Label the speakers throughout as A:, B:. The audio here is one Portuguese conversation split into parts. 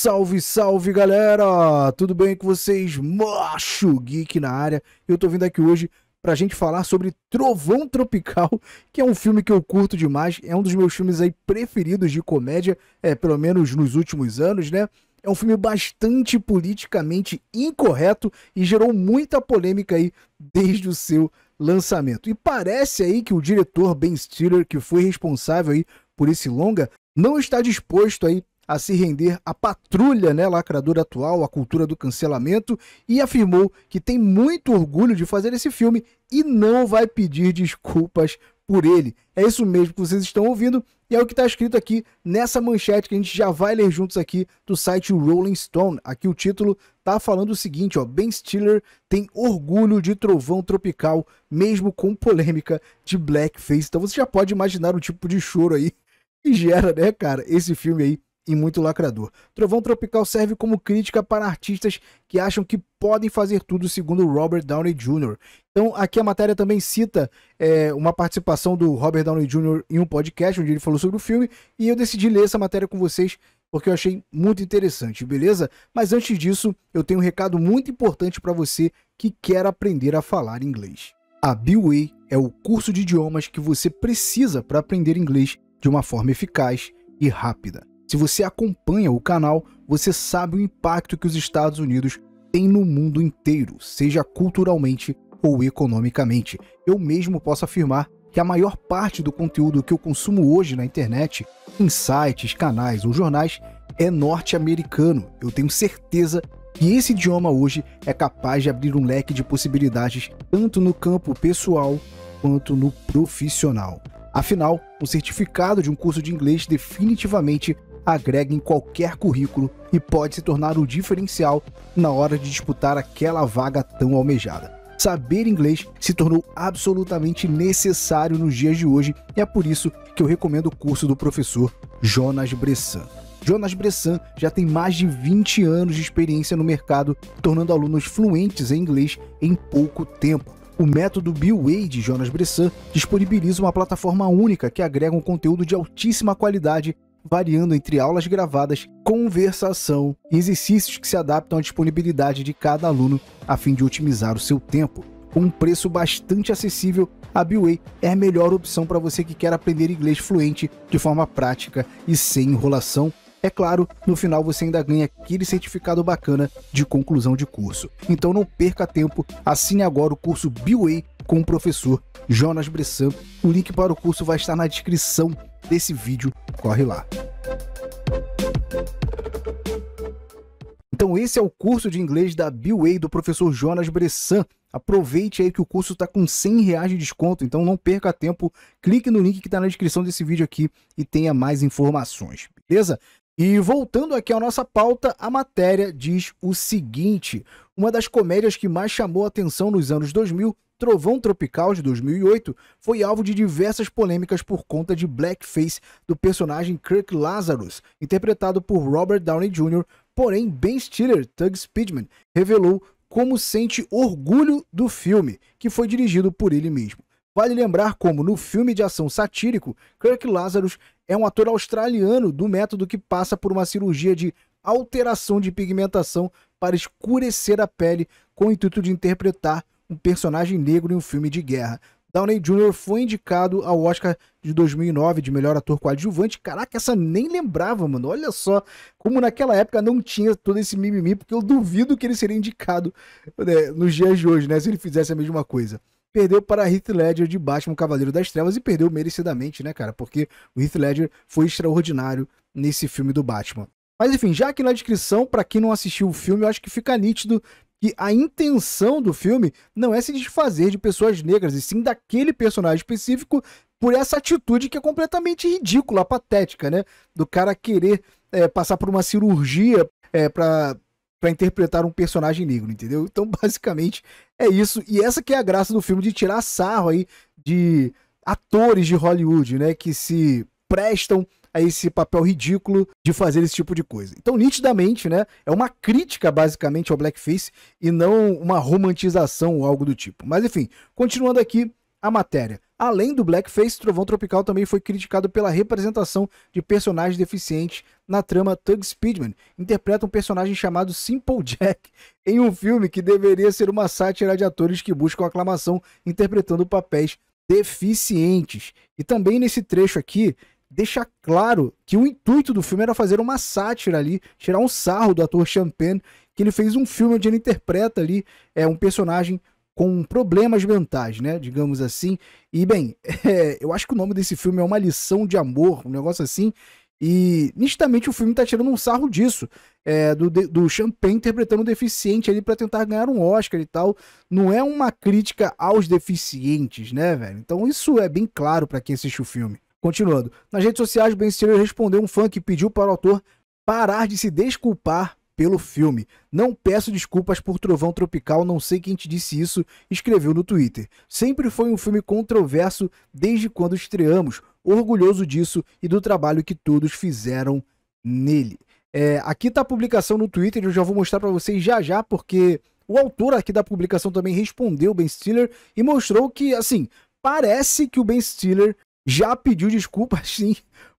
A: Salve, salve galera! Tudo bem com vocês? Macho Geek na área. Eu tô vindo aqui hoje pra gente falar sobre Trovão Tropical, que é um filme que eu curto demais, é um dos meus filmes aí preferidos de comédia, é pelo menos nos últimos anos, né? É um filme bastante politicamente incorreto e gerou muita polêmica aí desde o seu lançamento. E parece aí que o diretor Ben Stiller, que foi responsável aí por esse longa, não está disposto aí a se render à patrulha né, lacradora atual, à cultura do cancelamento, e afirmou que tem muito orgulho de fazer esse filme e não vai pedir desculpas por ele. É isso mesmo que vocês estão ouvindo e é o que está escrito aqui nessa manchete que a gente já vai ler juntos aqui do site Rolling Stone. Aqui o título está falando o seguinte, ó, Ben Stiller tem orgulho de Trovão Tropical, mesmo com polêmica de blackface. Então você já pode imaginar o tipo de choro aí que gera, né, cara, esse filme aí e muito lacrador. Trovão Tropical serve como crítica para artistas que acham que podem fazer tudo, segundo Robert Downey Jr. Então, aqui a matéria também cita é, uma participação do Robert Downey Jr. em um podcast onde ele falou sobre o filme, e eu decidi ler essa matéria com vocês porque eu achei muito interessante, beleza? Mas antes disso, eu tenho um recado muito importante para você que quer aprender a falar inglês. A Biway é o curso de idiomas que você precisa para aprender inglês de uma forma eficaz e rápida. Se você acompanha o canal, você sabe o impacto que os Estados Unidos têm no mundo inteiro, seja culturalmente ou economicamente. Eu mesmo posso afirmar que a maior parte do conteúdo que eu consumo hoje na internet, em sites, canais ou jornais, é norte-americano. Eu tenho certeza que esse idioma hoje é capaz de abrir um leque de possibilidades tanto no campo pessoal quanto no profissional. Afinal, o certificado de um curso de inglês definitivamente agrega em qualquer currículo e pode se tornar o diferencial na hora de disputar aquela vaga tão almejada. Saber inglês se tornou absolutamente necessário nos dias de hoje e é por isso que eu recomendo o curso do professor Jonas Bressan. Jonas Bressan já tem mais de 20 anos de experiência no mercado, tornando alunos fluentes em inglês em pouco tempo. O método Bill Way de Jonas Bressan disponibiliza uma plataforma única que agrega um conteúdo de altíssima qualidade variando entre aulas gravadas, conversação e exercícios que se adaptam à disponibilidade de cada aluno a fim de otimizar o seu tempo. Com um preço bastante acessível, a Biway é a melhor opção para você que quer aprender inglês fluente de forma prática e sem enrolação. É claro, no final você ainda ganha aquele certificado bacana de conclusão de curso. Então não perca tempo, assine agora o curso Biway com o professor Jonas Bressan. O link para o curso vai estar na descrição desse vídeo, corre lá. Então esse é o curso de inglês da Biway do professor Jonas Bressan. Aproveite aí que o curso está com 100 reais de desconto, então não perca tempo. Clique no link que está na descrição desse vídeo aqui e tenha mais informações, beleza? E voltando aqui à nossa pauta, a matéria diz o seguinte: uma das comédias que mais chamou atenção nos anos 2000 Trovão Tropical de 2008 foi alvo de diversas polêmicas por conta de blackface do personagem Kirk Lazarus, interpretado por Robert Downey Jr., porém Ben Stiller, Tug Speedman, revelou como sente orgulho do filme, que foi dirigido por ele mesmo. Vale lembrar como, no filme de ação satírico, Kirk Lazarus é um ator australiano do método que passa por uma cirurgia de alteração de pigmentação para escurecer a pele com o intuito de interpretar um personagem negro em um filme de guerra. Downey Jr. foi indicado ao Oscar de 2009 de melhor ator coadjuvante. Caraca, essa nem lembrava, mano. Olha só como naquela época não tinha todo esse mimimi, porque eu duvido que ele seria indicado né, nos dias de hoje, né? Se ele fizesse a mesma coisa. Perdeu para Heath Ledger de Batman Cavaleiro das Trevas e perdeu merecidamente, né, cara? Porque o Heath Ledger foi extraordinário nesse filme do Batman. Mas enfim, já aqui na descrição, para quem não assistiu o filme, eu acho que fica nítido que a intenção do filme não é se desfazer de pessoas negras, e sim daquele personagem específico por essa atitude que é completamente ridícula, patética, né? Do cara querer é, passar por uma cirurgia é, eh, para para interpretar um personagem negro, entendeu? Então, basicamente, é isso. E essa que é a graça do filme, de tirar sarro aí de atores de Hollywood, né? Que se prestam a esse papel ridículo de fazer esse tipo de coisa. Então, nitidamente, né, é uma crítica basicamente ao blackface e não uma romantização ou algo do tipo. Mas enfim, continuando aqui a matéria. Além do blackface, Trovão Tropical também foi criticado pela representação de personagens deficientes na trama Tug Speedman. Interpreta um personagem chamado Simple Jack em um filme que deveria ser uma sátira de atores que buscam aclamação interpretando papéis deficientes. E também nesse trecho aqui, deixa claro que o intuito do filme era fazer uma sátira ali, tirar um sarro do ator Champagne, que ele fez um filme onde ele interpreta ali é, um personagem com problemas mentais, né? Digamos assim. E, bem, é, eu acho que o nome desse filme é Uma Lição de Amor, um negócio assim. E, nitidamente, o filme tá tirando um sarro disso. É, do, do Champagne interpretando o deficiente ali para tentar ganhar um Oscar e tal. Não é uma crítica aos deficientes, né, velho? Então, isso é bem claro para quem assiste o filme. Continuando. Nas redes sociais, Ben Stiller respondeu um fã que pediu para o autor parar de se desculpar pelo filme. Não peço desculpas por Trovão Tropical, não sei quem te disse isso, escreveu no Twitter. Sempre foi um filme controverso desde quando estreamos, orgulhoso disso e do trabalho que todos fizeram nele. É, aqui está a publicação no Twitter, eu já vou mostrar para vocês já já, porque o autor aqui da publicação também respondeu Ben Stiller e mostrou que, assim, parece que o Ben Stiller já pediu desculpas, sim,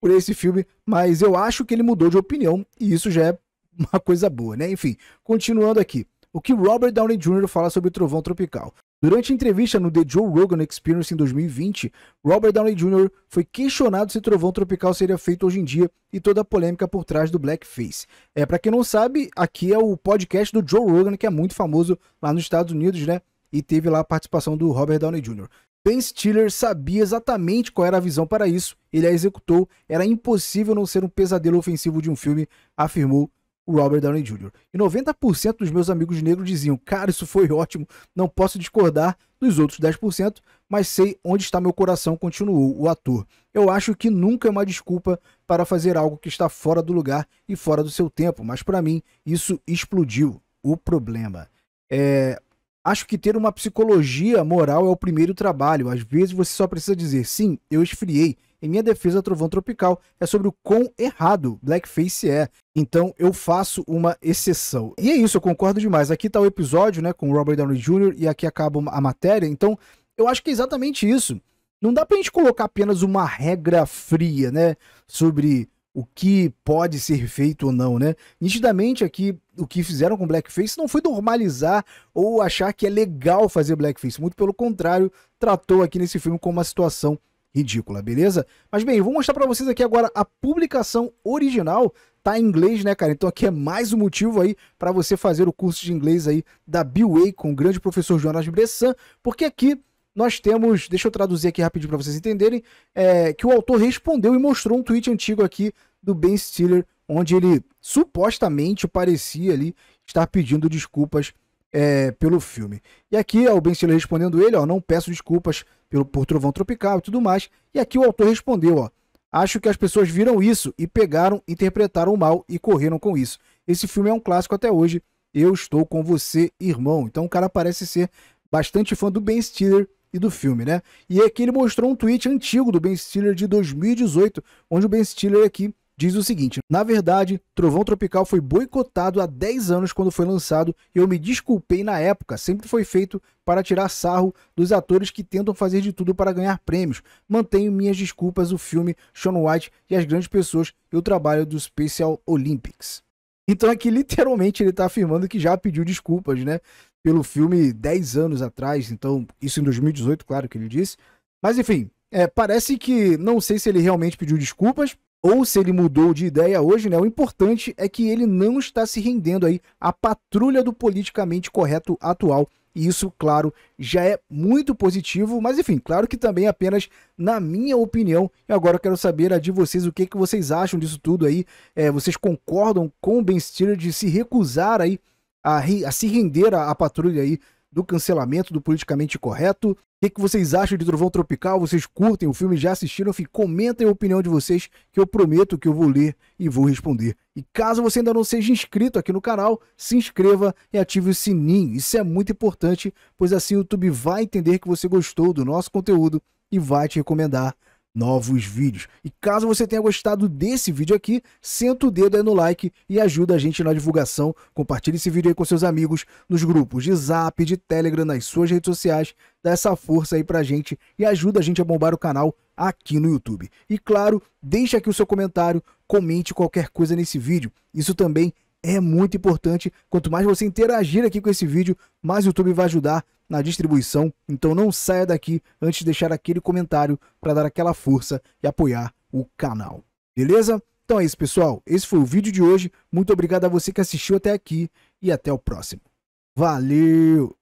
A: por esse filme, mas eu acho que ele mudou de opinião e isso já é uma coisa boa, né? Enfim, continuando aqui. O que Robert Downey Jr. fala sobre o Trovão Tropical? Durante entrevista no The Joe Rogan Experience em 2020, Robert Downey Jr. foi questionado se Trovão Tropical seria feito hoje em dia e toda a polêmica por trás do blackface. É, para quem não sabe, aqui é o podcast do Joe Rogan, que é muito famoso lá nos Estados Unidos, né? E teve lá a participação do Robert Downey Jr. Ben Stiller sabia exatamente qual era a visão para isso, ele a executou, era impossível não ser um pesadelo ofensivo de um filme, afirmou o Robert Downey Jr. E 90% dos meus amigos negros diziam: Cara, isso foi ótimo, não posso discordar dos outros 10%, mas sei onde está meu coração, continuou o ator. Eu acho que nunca é uma desculpa para fazer algo que está fora do lugar e fora do seu tempo, mas para mim isso explodiu o problema. É, Acho que ter uma psicologia moral é o primeiro trabalho. Às vezes você só precisa dizer, sim, eu esfriei. Em minha defesa, Trovão Tropical é sobre o quão errado Blackface é. Então eu faço uma exceção. E é isso, eu concordo demais. Aqui está o episódio, né, com o Robert Downey Jr. e aqui acaba a matéria. Então eu acho que é exatamente isso. Não dá pra gente colocar apenas uma regra fria, né, sobre o que pode ser feito ou não, né? Nitidamente aqui, o que fizeram com blackface não foi normalizar ou achar que é legal fazer blackface, muito pelo contrário, tratou aqui nesse filme como uma situação ridícula, beleza? Mas bem, vou mostrar para vocês aqui agora a publicação original, tá em inglês, né, cara? Então aqui é mais um motivo aí para você fazer o curso de inglês aí da Way com o grande professor Jonas Bressan, porque aqui nós temos, deixa eu traduzir aqui rapidinho para vocês entenderem, é, que o autor respondeu e mostrou um tweet antigo aqui do Ben Stiller, onde ele supostamente parecia ali estar pedindo desculpas é, pelo filme. E aqui é o Ben Stiller respondendo ele, ó, não peço desculpas pelo, por Trovão Tropical e tudo mais. E aqui o autor respondeu, ó, acho que as pessoas viram isso e pegaram, interpretaram mal e correram com isso. Esse filme é um clássico até hoje. Eu estou com você, irmão. Então o cara parece ser bastante fã do Ben Stiller e do filme, né? E aqui ele mostrou um tweet antigo do Ben Stiller de 2018, onde o Ben Stiller aqui diz o seguinte: Na verdade, Trovão Tropical foi boicotado há 10 anos quando foi lançado e eu me desculpei na época. Sempre foi feito para tirar sarro dos atores que tentam fazer de tudo para ganhar prêmios. Mantenho minhas desculpas, o filme, Sean White e as grandes pessoas e o trabalho do Special Olympics. Então aqui literalmente ele está afirmando que já pediu desculpas, né? pelo filme 10 anos atrás, então isso em 2018, claro que ele disse. Mas enfim, é, parece que não sei se ele realmente pediu desculpas ou se ele mudou de ideia hoje, né? O importante é que ele não está se rendendo aí à patrulha do politicamente correto atual. E isso, claro, já é muito positivo, mas enfim, claro que também apenas na minha opinião. E agora eu quero saber a de vocês o que, que vocês acham disso tudo aí. É, vocês concordam com o Ben Stiller de se recusar aí a, ri, a se render à, à patrulha aí do cancelamento do politicamente correto. O que, que, vocês acham de Trovão Tropical? Vocês curtem o filme? Já assistiram? Enfim, comentem a opinião de vocês que eu prometo que eu vou ler e vou responder. E caso você ainda não seja inscrito aqui no canal, se inscreva e ative o sininho. Isso é muito importante, pois assim o YouTube vai entender que você gostou do nosso conteúdo e vai te recomendar novos vídeos. E caso você tenha gostado desse vídeo aqui, senta o dedo aí no like e ajuda a gente na divulgação. Compartilhe esse vídeo aí com seus amigos nos grupos de Zap, de Telegram, nas suas redes sociais. Dá essa força aí pra gente e ajuda a gente a bombar o canal aqui no YouTube. E claro, deixa aqui o seu comentário, comente qualquer coisa nesse vídeo. Isso também é muito importante. Quanto mais você interagir aqui com esse vídeo, mais o YouTube vai ajudar na distribuição, então não saia daqui antes de deixar aquele comentário para dar aquela força e apoiar o canal. Beleza? Então é isso, pessoal. Esse foi o vídeo de hoje. Muito obrigado a você que assistiu até aqui e até o próximo. Valeu!